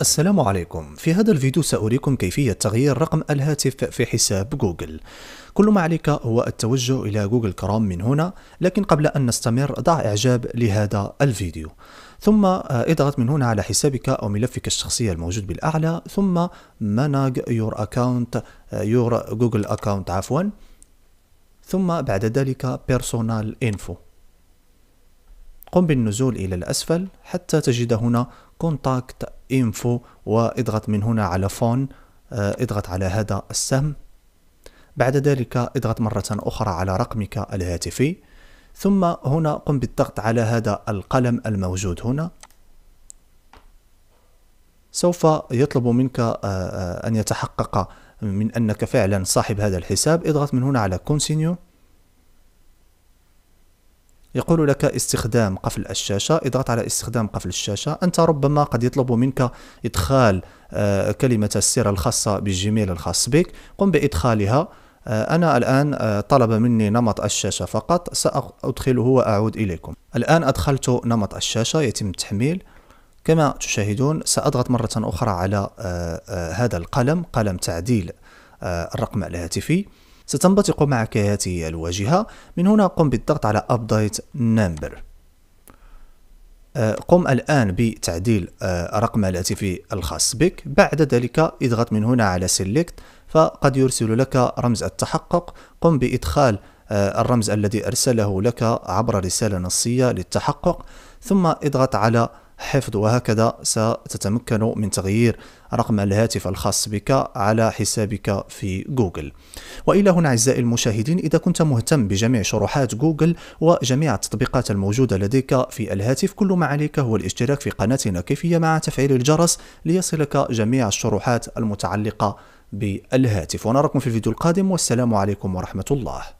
السلام عليكم في هذا الفيديو سأريكم كيفية تغيير رقم الهاتف في حساب جوجل كل ما عليك هو التوجه إلى جوجل كروم من هنا لكن قبل أن نستمر ضع إعجاب لهذا الفيديو ثم آه، اضغط من هنا على حسابك أو ملفك الشخصي الموجود بالأعلى ثم مناج يور أكاونت يور جوجل أكاونت عفوا ثم بعد ذلك بيرسونال إنفو قم بالنزول إلى الأسفل حتى تجد هنا كونتاكت انفو واضغط من هنا على فون آه، اضغط على هذا السهم بعد ذلك اضغط مرة أخرى على رقمك الهاتفي ثم هنا قم بالضغط على هذا القلم الموجود هنا سوف يطلب منك آه، آه، أن يتحقق من أنك فعلا صاحب هذا الحساب اضغط من هنا على continue يقول لك استخدام قفل الشاشة اضغط على استخدام قفل الشاشة أنت ربما قد يطلب منك إدخال آه، كلمة السر الخاصة بالجيميل الخاص بك قم بإدخالها آه، أنا الآن آه، طلب مني نمط الشاشة فقط سأدخله وأعود إليكم الآن أدخلت نمط الشاشة يتم التحميل كما تشاهدون سأضغط مرة أخرى على هذا القلم قلم تعديل الرقم الهاتفي ستنبطق معك هذه الواجهة من هنا قم بالضغط على Update Number آه، قم الآن بتعديل آه، رقم الهاتف الخاص بك بعد ذلك اضغط من هنا على Select فقد يرسل لك رمز التحقق قم بإدخال آه، الرمز الذي أرسله لك عبر رسالة نصية للتحقق ثم اضغط على حفظ وهكذا ستتمكن من تغيير رقم الهاتف الخاص بك على حسابك في جوجل وإلى هنا أعزائي المشاهدين إذا كنت مهتم بجميع شروحات جوجل وجميع التطبيقات الموجودة لديك في الهاتف كل ما عليك هو الاشتراك في قناتنا كيفية مع تفعيل الجرس ليصلك جميع الشروحات المتعلقة بالهاتف ونراكم في الفيديو القادم والسلام عليكم ورحمة الله